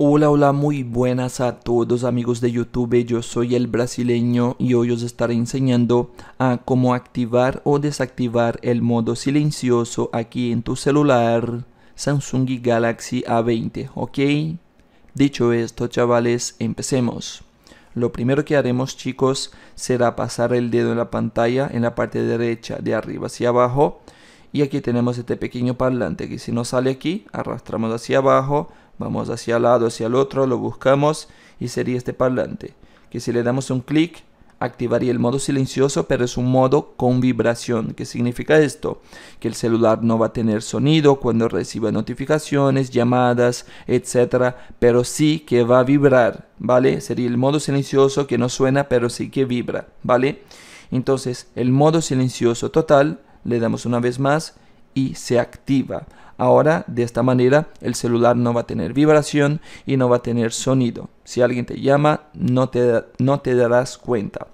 Hola, hola, muy buenas a todos amigos de YouTube, yo soy el brasileño y hoy os estaré enseñando a cómo activar o desactivar el modo silencioso aquí en tu celular Samsung Galaxy A20, ¿ok? Dicho esto chavales, empecemos. Lo primero que haremos chicos será pasar el dedo en la pantalla en la parte derecha de arriba hacia abajo y aquí tenemos este pequeño parlante que si no sale aquí arrastramos hacia abajo Vamos hacia el lado, hacia el otro, lo buscamos y sería este parlante. Que si le damos un clic, activaría el modo silencioso, pero es un modo con vibración. ¿Qué significa esto? Que el celular no va a tener sonido cuando reciba notificaciones, llamadas, etcétera, pero sí que va a vibrar, ¿vale? Sería el modo silencioso que no suena, pero sí que vibra, ¿vale? Entonces, el modo silencioso total, le damos una vez más y se activa. Ahora, de esta manera, el celular no va a tener vibración y no va a tener sonido. Si alguien te llama, no te, no te darás cuenta.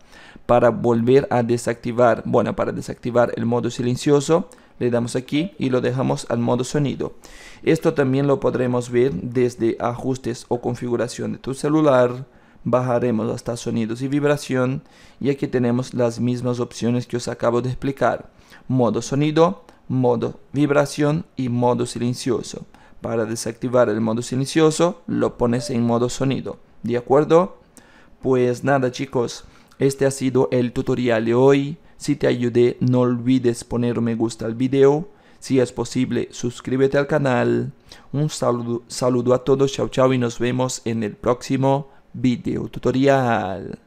Para volver a desactivar, bueno, para desactivar el modo silencioso, le damos aquí y lo dejamos al modo sonido. Esto también lo podremos ver desde ajustes o configuración de tu celular. Bajaremos hasta sonidos y vibración y aquí tenemos las mismas opciones que os acabo de explicar. Modo sonido, modo vibración y modo silencioso. Para desactivar el modo silencioso lo pones en modo sonido. ¿De acuerdo? Pues nada chicos, este ha sido el tutorial de hoy. Si te ayudé no olvides poner me gusta al video. Si es posible suscríbete al canal. Un saludo, saludo a todos, chao chao y nos vemos en el próximo video tutorial.